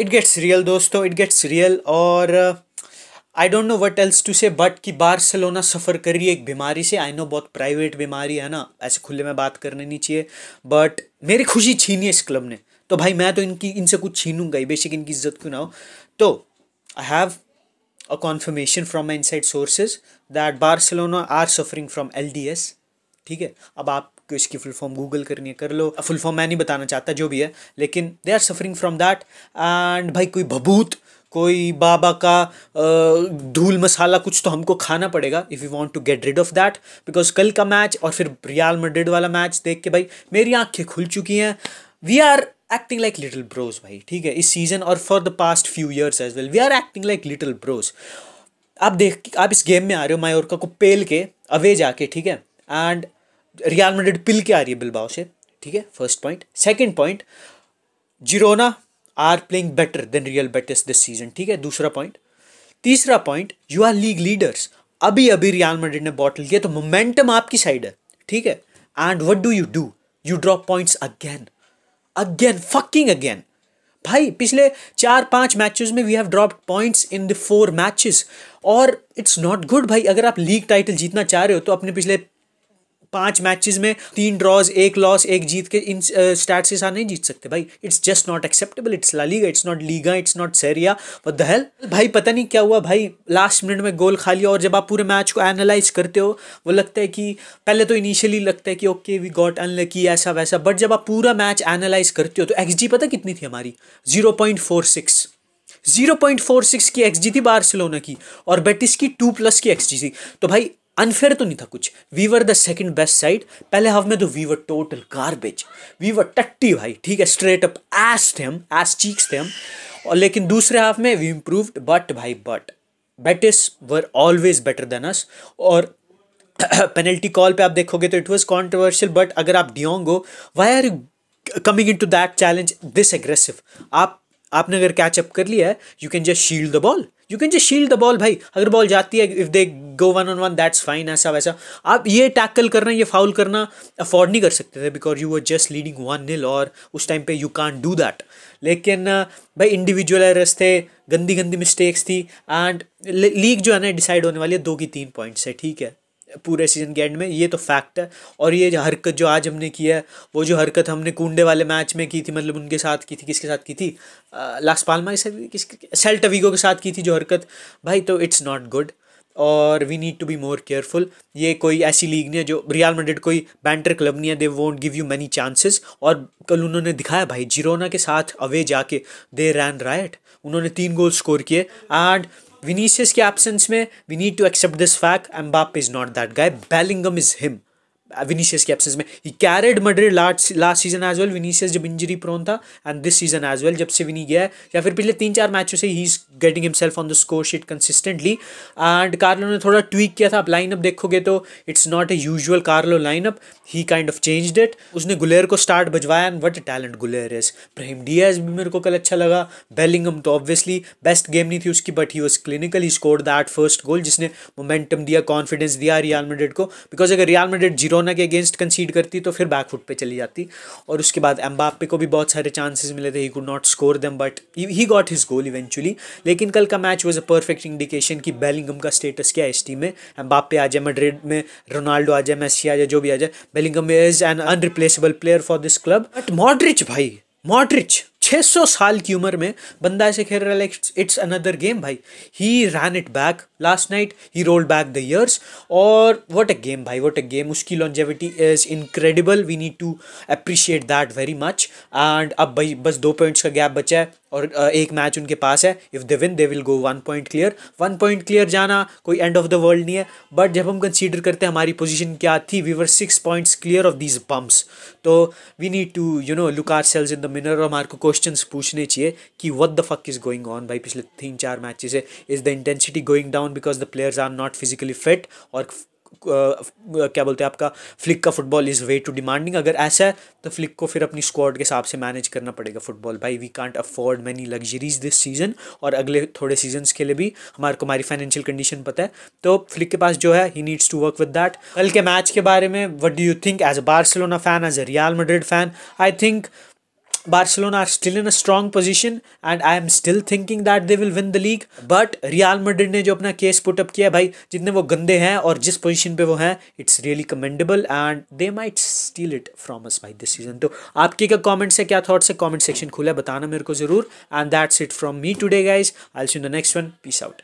It gets real दोस्तों it gets real और I don't know what else to say but कि Barcelona suffer कर रही है एक बीमारी से आई नो बहुत प्राइवेट बीमारी है ना ऐसे खुले में बात करने नहीं चाहिए बट मेरी खुशी छीनी है इस क्लब ने तो भाई मैं तो इनकी इनसे कुछ छीनूंगा ही बेशक इनकी इज्जत क्यों ना हो तो I have a confirmation my inside sources that Barcelona are suffering from L D S ठीक है अब आप इसकी फुल फॉर्म गूगल करनी है कर लो फुल फॉर्म मैं नहीं बताना चाहता जो भी है लेकिन they are suffering from that and भाई कोई भभूत कोई बाबा का धूल मसाला कुछ तो हमको खाना पड़ेगा if you want to get rid of that because कल का मैच और फिर रियाल मड्रिड वाला मैच देख के भाई मेरी आंखें खुल चुकी हैं we are acting like little bros भाई ठीक है इस सीज़न और for the past few years as well we are acting like little bros आप देख आप इस गेम में आ रहे हो मायोरका को पेल के अवे जाके ठीक है एंड रियाल मेडिड पिल के आ रही है बिलबाओ से ठीक है first point second point Girona are playing better than Real Betis this season ठीक है दूसरा पॉइंट तीसरा पॉइंट यू आर लीग लीडर्स अभी अभी रियाल मेडिड ने बॉटल किया तो मोमेंटम आपकी साइड है ठीक है and what do you do you drop points again again fucking again भाई पिछले चार पांच मैचेस में we have dropped points in the four matches और इट्स नॉट गुड भाई अगर आप लीग टाइटल जीतना चाह रहे हो तो अपने पिछले पांच मैचेस में तीन ड्रॉज एक लॉस एक जीत के इन स्टैट्स के साथ नहीं जीत सकते भाई it's just not acceptable it's LaLiga it's not Liga it's not Serie A और द हेल भाई पता नहीं क्या हुआ भाई लास्ट मिनट में गोल खा लिया और जब आप पूरे मैच को एनालाइज करते हो वो लगता है कि पहले तो इनिशियली लगता है कि ओके वी गॉट अनलकी ऐसा वैसा बट जब आप पूरा मैच एनालाइज करते हो तो एक्स पता कितनी थी हमारी zero point four six zero point four six की एक्सजी थी बार्सिलोना की और बेटिस की टू प्लस की एक्सजी थी तो भाई अनफेयर तो नहीं था कुछ we were the second best side पहले हाफ में तो we were total garbage we were टट्टी भाई ठीक है स्ट्रेट अप एस थे हम एस चीक्स थे हम और लेकिन दूसरे हाफ में वी इम्प्रूव्ड बट भाई but Betis were always better than us और पेनल्टी कॉल पे आप देखोगे तो इट वॉज कॉन्ट्रोवर्शियल बट अगर आप डियोंग हो why are coming into that challenge this aggressive आप आपने अगर कैचअप कर लिया है you can just shield the ball you can just shield the ball भाई अगर बॉल जाती है if they go one on one that's fine ऐसा वैसा आप ये टैकल करना ये फाउल करना अफोर्ड नहीं कर सकते थे because you are just leading one nil और उस टाइम पे यू कान डू दैट लेकिन भाई इंडिविजुअल एरर्स थे गंदी गंदी मिस्टेक्स थी एंड लीग जो है ना डिसाइड होने वाली है दो की तीन पॉइंट्स है ठीक है पूरे सीज़न के एंड में ये तो फैक्ट है और ये जो हरकत जो आज हमने की है वो जो हरकत हमने कुंडे वाले मैच में की थी मतलब उनके साथ की थी किसके साथ की थी लास्ट पालमा से किस सेल्टवीगो के साथ की थी जो हरकत भाई तो इट्स नॉट गुड और we need to be more careful ये कोई ऐसी लीग नहीं है जो रियल मंडेड कोई बैंटर क्लब नहीं है they won't give you many chances और कल उन्होंने दिखाया भाई जिरोना के साथ अवे जाके दे रैन राइट उन्होंने तीन गोल स्कोर किए and Vinicius absence we need to accept this fact Mbappe is not that guy Bellingham is him Vinicius के एब्सेंस में ही carried Madrid last last season as well Vinicius जब injury prone था and this season as well जब से विनी गया है या फिर पिछले तीन चार मैचों से ही is getting himself on the score sheet consistently and Carlo ने थोड़ा ट्वीक किया था आप लाइनअप देखोगे तो it's not a usual Carlo lineup ही काइंड ऑफ चेंज डेट उसने गुलेर को स्टार्ट भजवाया and what talent Guler is Brahim Diaz भी मेरे को कल अच्छा लगा बेलिंगम तो ऑब्वियसली बेस्ट गेम नहीं थी उसकी but he was clinical he score that first goal जिसने मोमेंटम दिया कॉन्फिडेंस दिया रियाल मेडेड को बिकॉज अगर रियाल मेडेड जीरो बार्सिलोना के अगेंस्ट कंसीड करती तो फिर बैकफुट पे चली जाती और उसके बाद एम्बापे को भी बहुत सारे चांसेस मिले थे he could not score them but he got his goal eventually लेकिन कल का match was a perfect indication कि बेलिंगम का स्टेटस क्या है इस टीम में एम्बापे आ जाए मड्रिड में रोनाल्डो आ जाए मेसी आ जाए जो भी आ जाए Bellingham is an irreplaceable player for this club but Modric भाई मॉडरिच 600 साल की उम्र में बंदा ऐसे खेल रहा है इट्स अनदर गेम भाई he ran it back last night he rolled back the years और वॉट अ गेम भाई वॉट अ गेम उसकी longevity is incredible we need to appreciate that very much and अब भाई बस दो points का gap बचा है और एक मैच उनके पास है if they win they will go one point clear one point clear जाना कोई एंड ऑफ द वर्ल्ड नहीं है बट जब हम कंसीडर करते हैं हमारी पोजीशन क्या थी we were six points clear of these pumps तो we need to you know look ourselves in the mirror और हमारे को क्वेश्चन पूछने चाहिए कि what the fuck is going on भाई पिछले तीन चार मैचेस है is the intensity going down because the players are not physically fit और क्या बोलते हैं आपका फ्लिक का football is way too demanding अगर ऐसा है तो फ्लिक को फिर अपनी स्क्वाड के हिसाब से मैनेज करना पड़ेगा फुटबॉल भाई we can't afford many luxuries this season और अगले थोड़े सीजन्स के लिए भी हमारे को हमारी फाइनेंशियल कंडीशन पता है तो फ्लिक के पास जो है he needs to work with that कल के मैच के बारे में what do you think as a Barcelona fan as a Real Madrid fan I think Barcelona are still in a strong position and I am still thinking that they will win the league. But Real Madrid ने जो अपना case put up किया भाई जितने वो गंदे हैं और जिस पोजीशन पे वो हैं it's really commendable and they might steal it from us भाई दिस सीजन तो आपके क्या कमेंट्स है क्या थॉट्स है कमेंट सेक्शन खुला बताना मेरे को जरूर and that's it from me today guys I see the next one peace out